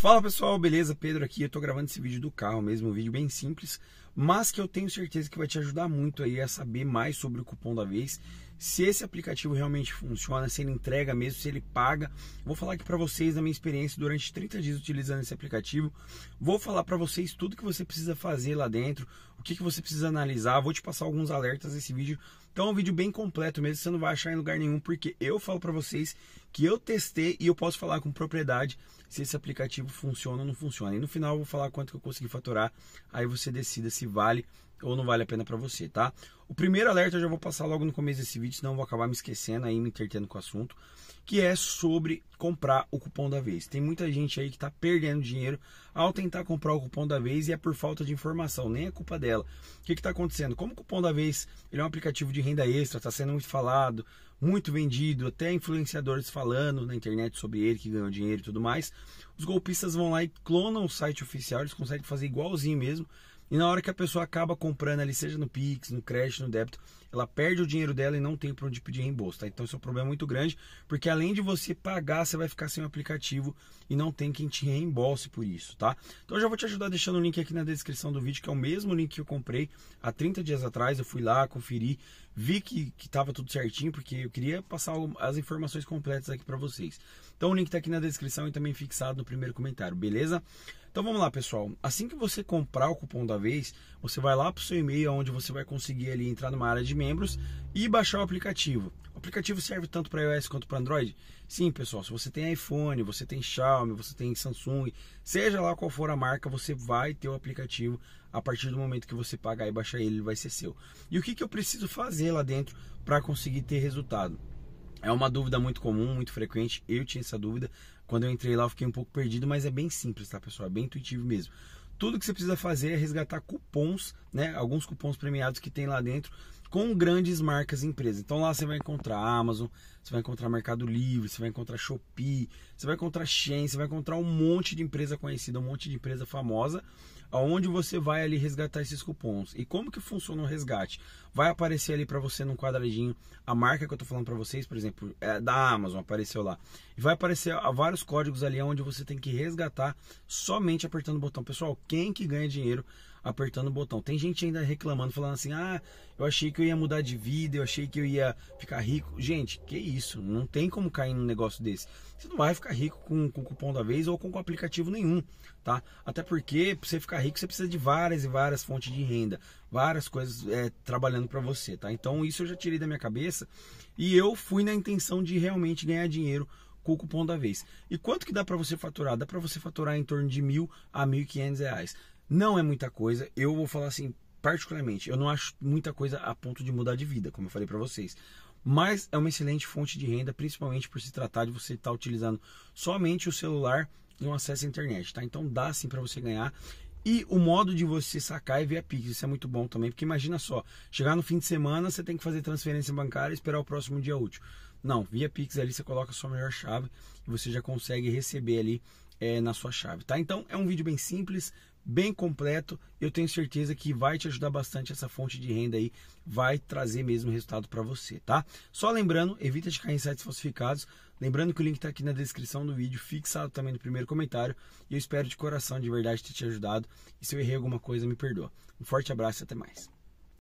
Fala pessoal, beleza? Pedro aqui, eu tô gravando esse vídeo do carro mesmo, um vídeo bem simples, mas que eu tenho certeza que vai te ajudar muito aí a saber mais sobre o cupom da vez se esse aplicativo realmente funciona, se ele entrega mesmo, se ele paga. Vou falar aqui para vocês da minha experiência durante 30 dias utilizando esse aplicativo. Vou falar para vocês tudo que você precisa fazer lá dentro, o que, que você precisa analisar. Vou te passar alguns alertas nesse vídeo. Então é um vídeo bem completo mesmo, você não vai achar em lugar nenhum, porque eu falo para vocês que eu testei e eu posso falar com propriedade se esse aplicativo funciona ou não funciona. E no final eu vou falar quanto que eu consegui faturar, aí você decida se vale ou não vale a pena para você, tá? O primeiro alerta eu já vou passar logo no começo desse vídeo, senão eu vou acabar me esquecendo aí, me entretendo com o assunto, que é sobre comprar o cupom da vez. Tem muita gente aí que está perdendo dinheiro ao tentar comprar o cupom da vez e é por falta de informação, nem é culpa dela. O que está acontecendo? Como o cupom da vez ele é um aplicativo de renda extra, está sendo muito falado, muito vendido, até influenciadores falando na internet sobre ele, que ganhou dinheiro e tudo mais, os golpistas vão lá e clonam o site oficial, eles conseguem fazer igualzinho mesmo, e na hora que a pessoa acaba comprando ali, seja no Pix, no crédito, no débito, ela perde o dinheiro dela e não tem para onde pedir reembolso. Tá? Então isso é um problema muito grande, porque além de você pagar, você vai ficar sem o aplicativo e não tem quem te reembolse por isso, tá? Então eu já vou te ajudar deixando o link aqui na descrição do vídeo, que é o mesmo link que eu comprei há 30 dias atrás. Eu fui lá, conferi, vi que estava tudo certinho, porque eu queria passar as informações completas aqui para vocês. Então o link está aqui na descrição e também fixado no primeiro comentário, beleza? Então vamos lá, pessoal. Assim que você comprar o cupom da vez, você vai lá para o seu e-mail, onde você vai conseguir ali entrar numa área de membros e baixar o aplicativo aplicativo serve tanto para iOS quanto para Android? Sim, pessoal, se você tem iPhone, você tem Xiaomi, você tem Samsung, seja lá qual for a marca, você vai ter o aplicativo a partir do momento que você pagar e baixar ele, ele vai ser seu. E o que, que eu preciso fazer lá dentro para conseguir ter resultado? É uma dúvida muito comum, muito frequente. Eu tinha essa dúvida. Quando eu entrei lá, eu fiquei um pouco perdido, mas é bem simples, tá, pessoal? É bem intuitivo mesmo tudo que você precisa fazer é resgatar cupons, né? Alguns cupons premiados que tem lá dentro com grandes marcas e empresas. Então lá você vai encontrar Amazon, você vai encontrar Mercado Livre, você vai encontrar Shopee, você vai encontrar Shein, você vai encontrar um monte de empresa conhecida, um monte de empresa famosa, aonde você vai ali resgatar esses cupons. E como que funciona o resgate? Vai aparecer ali para você num quadradinho a marca que eu estou falando para vocês, por exemplo, é da Amazon apareceu lá. E vai aparecer vários códigos ali onde você tem que resgatar somente apertando o botão. Pessoal, quem que ganha dinheiro apertando o botão. Tem gente ainda reclamando, falando assim: ah, eu achei que eu ia mudar de vida, eu achei que eu ia ficar rico. Gente, que isso? Não tem como cair num negócio desse. Você não vai ficar rico com, o cupom da vez ou com aplicativo nenhum, tá? Até porque, para você ficar rico, você precisa de várias e várias fontes de renda, várias coisas é, trabalhando para você, tá? Então, isso eu já tirei da minha cabeça e eu fui na intenção de realmente ganhar dinheiro com o cupom da vez. E quanto que dá para você faturar? Dá para você faturar em torno de mil a mil e quinhentos reais. Não é muita coisa. Eu vou falar assim, particularmente, eu não acho muita coisa a ponto de mudar de vida, como eu falei para vocês. Mas é uma excelente fonte de renda, principalmente por se tratar de você estar tá utilizando somente o celular e um acesso à internet, tá? Então dá sim para você ganhar. E o modo de você sacar é via Pix, isso é muito bom também, porque imagina só, chegar no fim de semana, você tem que fazer transferência bancária e esperar o próximo dia útil. Não, via Pix ali você coloca a sua melhor chave e você já consegue receber ali é, na sua chave, tá? Então é um vídeo bem simples, bem completo. Eu tenho certeza que vai te ajudar bastante essa fonte de renda aí, vai trazer mesmo resultado para você, tá? Só lembrando, evita de cair em sites falsificados. Lembrando que o link está aqui na descrição do vídeo, fixado também no primeiro comentário. E eu espero de coração, de verdade, ter te ajudado. E se eu errei alguma coisa, me perdoa. Um forte abraço e até mais.